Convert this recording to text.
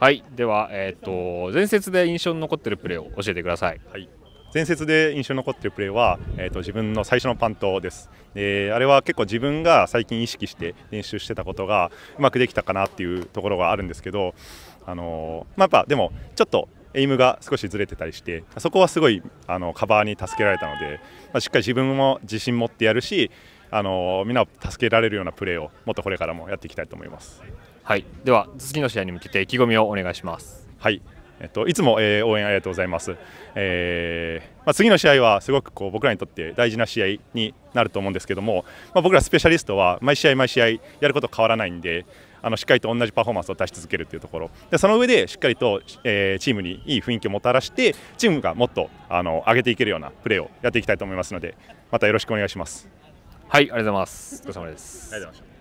はいではえっ、ー、と前節で印象に残ってるプレーを教えてください、はい前節で印象に残っているプレーは、えーと、自分の最初のパントです。であれは結構自分が最近意識して練習してたことがうまくできたかなっていうところがあるんですけど、あのー、まあ、やっぱでもちょっとエイムが少しずれてたりしてそこはすごいあのカバーに助けられたので、まあ、しっかり自分も自信持ってやるし、あのー、みんなを助けられるようなプレーをもっとこれからもやっていきたいと思います。はい、では次の試合に向けて意気込みをお願いします。はい、えっと、いつも、えー、応援ありがとうございます、えー、まあ、次の試合はすごくこう僕らにとって大事な試合になると思うんですけども、まあ、僕らスペシャリストは毎試合毎試合やること変わらないんであのしっかりと同じパフォーマンスを出し続けるというところでその上でしっかりと、えー、チームにいい雰囲気をもたらしてチームがもっとあの上げていけるようなプレーをやっていきたいと思いますのでまたよろしくお願いします。はいありがとうございます。お疲れ様です。ありがとうございました